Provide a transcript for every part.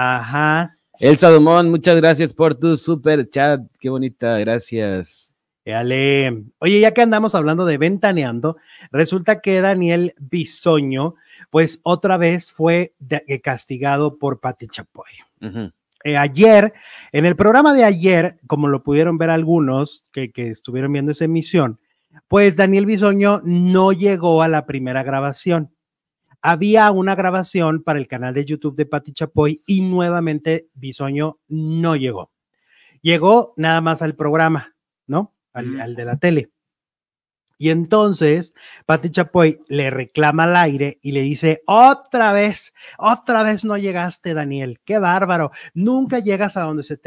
Ajá. El salomón muchas gracias por tu super chat. Qué bonita, gracias. Ale, Oye, ya que andamos hablando de ventaneando, resulta que Daniel Bisoño, pues otra vez fue eh, castigado por Pati Chapoy. Eh, ayer, en el programa de ayer, como lo pudieron ver algunos que, que estuvieron viendo esa emisión, pues Daniel Bisoño no llegó a la primera grabación había una grabación para el canal de YouTube de Pati Chapoy y nuevamente Bisoño no llegó. Llegó nada más al programa, ¿no? Al, de la tele. Y entonces Pati Chapoy le reclama al aire y le dice, otra vez, otra vez no llegaste, Daniel, qué bárbaro, nunca llegas a donde se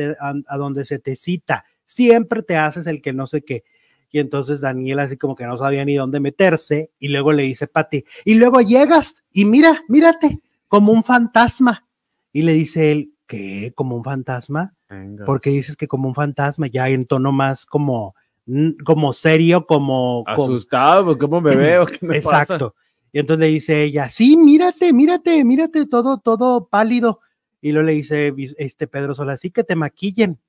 a donde se te cita, siempre te haces el que no sé qué. Y entonces Daniel así como que no sabía ni dónde meterse y luego le dice Pati, y luego llegas y mira, mírate, como un fantasma. Y le dice él, ¿qué? ¿Como un fantasma? Porque dices que como un fantasma, ya en tono más como, mm, como serio, como... Asustado, como, pues, ¿cómo me veo? ¿Qué exacto. Y entonces le dice ella, sí, mírate, mírate, mírate, todo, todo pálido. Y luego le dice este Pedro Sola, sí que te maquillen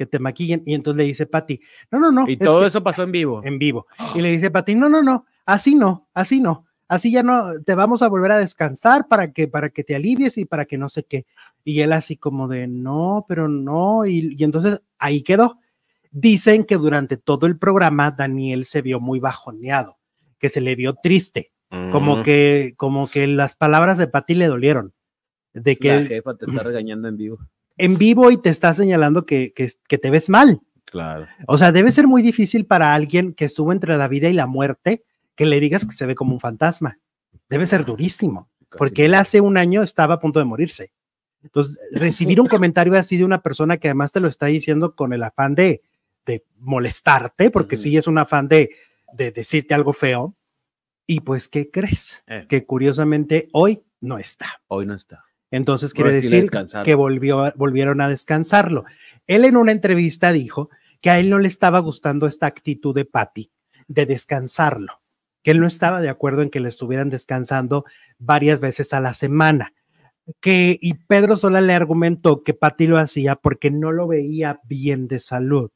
que te maquillen. Y entonces le dice Pati, no, no, no. Y todo eso pasó en vivo. En vivo. Y le dice Pati, no, no, no, así no, así no. Así ya no, te vamos a volver a descansar para que, para que te alivies y para que no sé qué. Y él así como de, no, pero no. Y, entonces ahí quedó. Dicen que durante todo el programa Daniel se vio muy bajoneado, que se le vio triste, como mm. que, como que las palabras de Patty le dolieron. De que la jefa te está regañando en vivo en vivo y te está señalando que, que, te ves mal. Claro. O sea, debe ser muy difícil para alguien que estuvo entre la vida y la muerte que le digas que se ve como un fantasma. Debe ser ah, durísimo, porque él hace un año estaba a punto de morirse. Entonces, recibir un comentario así de una persona que además te lo está diciendo con el afán de, molestarte, porque sí es un afán de, decirte algo feo, y pues, ¿qué crees? Eh. Que curiosamente hoy no está. Hoy no está. Entonces quiere decir que volvieron a descansarlo. Él en una entrevista dijo que a él no le estaba gustando esta actitud de Patty de descansarlo, que él no estaba de acuerdo en que le estuvieran descansando varias veces a la semana. Que, y Pedro Sola le argumentó que Patty lo hacía porque no lo veía bien de salud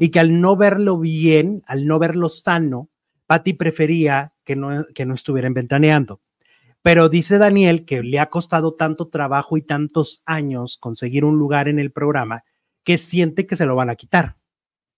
y que al no verlo bien, al no verlo sano, Patty prefería que no, que no estuvieran ventaneando. Pero dice Daniel que le ha costado tanto trabajo y tantos años conseguir un lugar en el programa que siente que se lo van a quitar.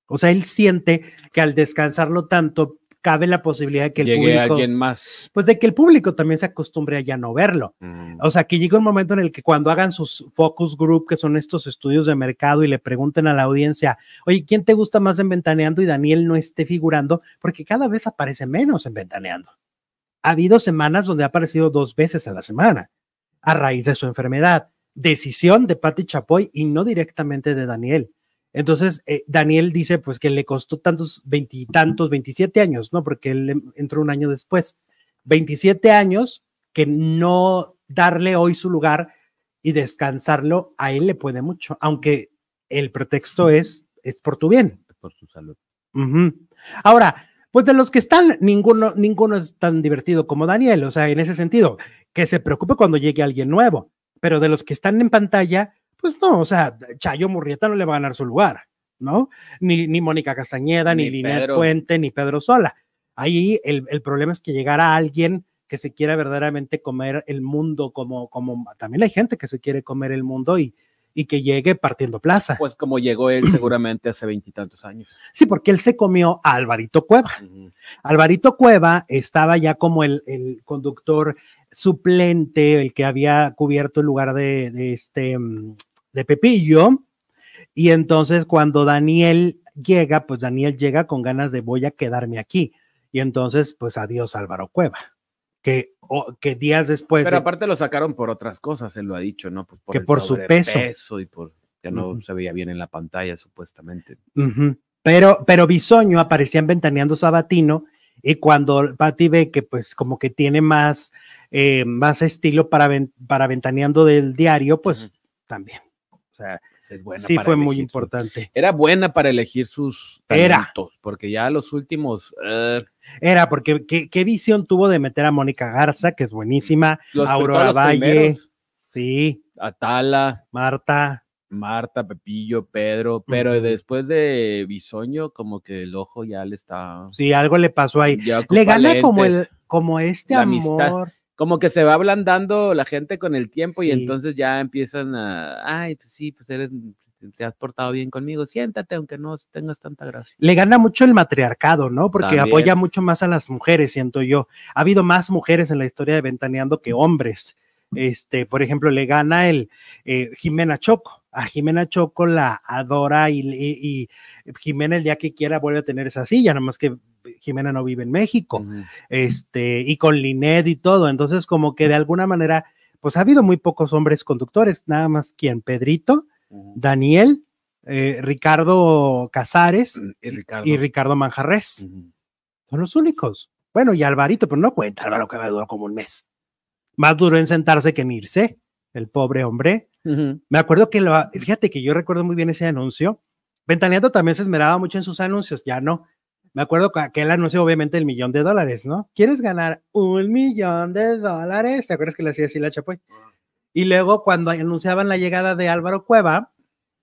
O sea, él siente que al descansarlo tanto cabe la posibilidad de que el Llegue público alguien más. Pues de que el público también se acostumbre a ya no verlo. Mm. O sea, que llegue un momento en el que cuando hagan sus focus group, que son estos estudios de mercado y le pregunten a la audiencia, "Oye, ¿quién te gusta más en Ventaneando?" y Daniel no esté figurando, porque cada vez aparece menos en Ventaneando ha habido semanas donde ha aparecido dos veces a la semana a raíz de su enfermedad. Decisión de Patti Chapoy y no directamente de Daniel. Entonces, eh, Daniel dice pues que le costó tantos veintitantos, 27 años, ¿no? Porque él em, entró un año después. veintisiete años que no darle hoy su lugar y descansarlo a él le puede mucho, aunque el pretexto es, es por tu bien. Por su salud. Ahora, pues de los que están, ninguno, ninguno es tan divertido como Daniel, o sea, en ese sentido, que se preocupe cuando llegue alguien nuevo, pero de los que están en pantalla, pues no, o sea, Chayo Murrieta no le va a ganar su lugar, ¿no? Ni, ni Mónica Castañeda, ni, ni Puente, ni Pedro Sola. Ahí el, problema es que llegara alguien que se quiera verdaderamente comer el mundo, como, como también hay gente que se quiere comer el mundo y, y que llegue partiendo plaza. Pues como llegó él seguramente hace veintitantos años. Sí, porque él se comió a Alvarito Cueva. Alvarito Cueva estaba ya como el, conductor suplente, el que había cubierto el lugar de, de este mm, de Pepillo. Y entonces cuando Daniel llega, pues Daniel llega con ganas de voy a quedarme aquí. Y entonces, pues adiós Álvaro Cueva que, que días después. Pero aparte lo sacaron por otras cosas, él lo ha dicho, ¿no? Pues por que por su peso. y por ya no se veía bien en la pantalla, supuestamente. Pero, pero Bisoño aparecía Ventaneando Sabatino y cuando Patty ve que pues como que tiene más, eh, más estilo para, para Ventaneando del diario, pues también. O sea, pues, sí, fue muy importante. era buena para elegir sus talentos, porque ya los últimos. Eh, era, porque ¿qué, visión tuvo de meter a Mónica Garza, que es buenísima, Aurora Valle, sí, Atala, Marta. Marta, Pepillo, Pedro, pero después de Bisoño, como que el ojo ya le está. Sí, algo le pasó ahí. Le gana como el, como este amor. Amistad como que se va ablandando la gente con el tiempo y entonces ya empiezan a, ay, pues sí, pues eres, te has portado bien conmigo, siéntate, aunque no tengas tanta gracia. Le gana mucho el matriarcado, ¿no? Porque apoya mucho más a las mujeres, siento yo. Ha habido más mujeres en la historia de Ventaneando que hombres. Este, por ejemplo, le gana el eh, Jimena Choco a Jimena Choco la adora y, Jimena el día que quiera vuelve a tener esa silla, nada más que Jimena no vive en México, este, y con Linet y todo, entonces como que de alguna manera, pues ha habido muy pocos hombres conductores, nada más quien, Pedrito, Daniel, eh, Ricardo Casares mm, y Ricardo, Manjarres, son los únicos. Bueno, y Alvarito, pero no cuenta, Alvaro que durar como un mes. Más duro en sentarse que en irse el pobre hombre. Me acuerdo que, lo, fíjate que yo recuerdo muy bien ese anuncio. Ventaneando también se esmeraba mucho en sus anuncios, ya no. Me acuerdo que él anuncio, obviamente, el millón de dólares, ¿no? ¿Quieres ganar un millón de dólares? ¿Te acuerdas que le hacía así la Chapoy? Y luego, cuando anunciaban la llegada de Álvaro Cueva,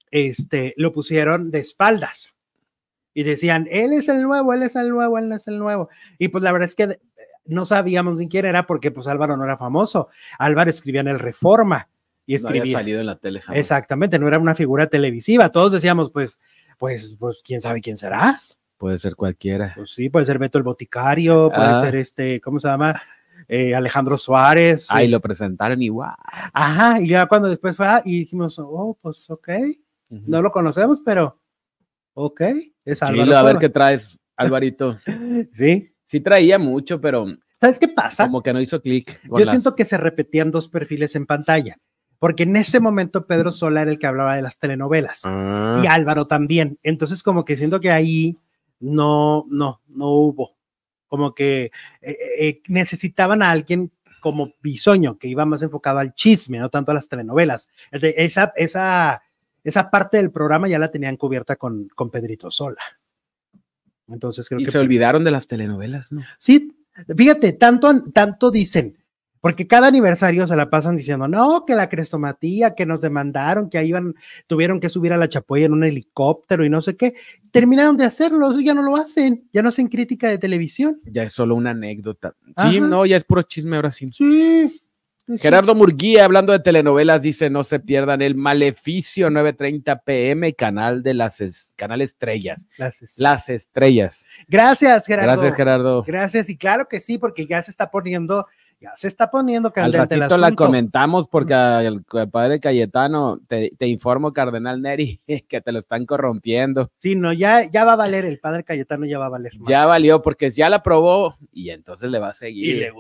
este, lo pusieron de espaldas. Y decían, él es el nuevo, él es el nuevo, él es el nuevo. Y pues la verdad es que no sabíamos ni quién era porque pues Álvaro no era famoso. Álvaro escribía en el Reforma y escribía. No había salido en la tele. Exactamente, no era una figura televisiva. Todos decíamos, pues, pues, pues, quién sabe quién será. Puede ser cualquiera. Pues sí, puede ser Beto el Boticario, puede ah. ser este, ¿cómo se llama? Eh, Alejandro Suárez. Ahí lo presentaron igual. Ajá, y ya cuando después fue, ah, y dijimos, oh, pues ok, no lo conocemos, pero ok, es Álvaro. a ver qué traes, Alvarito. sí, sí traía mucho, pero... ¿Sabes qué pasa? Como que no hizo clic. Yo siento que se repetían dos perfiles en pantalla, porque en ese momento Pedro Sola era el que hablaba de las telenovelas ah. y Álvaro también. Entonces como que siento que ahí no, no, no hubo. Como que eh, eh, eh, necesitaban a alguien como Bisoño, que iba más enfocado al chisme, no tanto a las telenovelas. Esa, esa, esa parte del programa ya la tenían cubierta con, con Pedrito Sola. Entonces creo y que. Se olvidaron de las telenovelas, ¿no? Sí, fíjate, tanto, tanto dicen, porque cada aniversario se la pasan diciendo, no, que la crestomatía, que nos demandaron, que ahí iban, tuvieron que subir a la chapoya en un helicóptero y no sé qué. Terminaron de hacerlo, eso ya no lo hacen, ya no hacen crítica de televisión. Ya es solo una anécdota. Sí, no, ya es puro chisme ahora sí. Sí. Pues Gerardo Murguía, hablando de telenovelas, dice: No se pierdan el Maleficio 9:30 pm, canal de las estrellas. Las, estrellas. Gracias, Gerardo. Gracias, Gerardo. Gracias, y claro que sí, porque ya se está poniendo ya se está poniendo candente Al ratito la comentamos porque el, padre Cayetano, te, informo, Cardenal Neri, que te lo están corrompiendo. Sí, no, ya, ya va a valer, el padre Cayetano ya va a valer. Ya valió porque ya la probó y entonces le va a seguir. le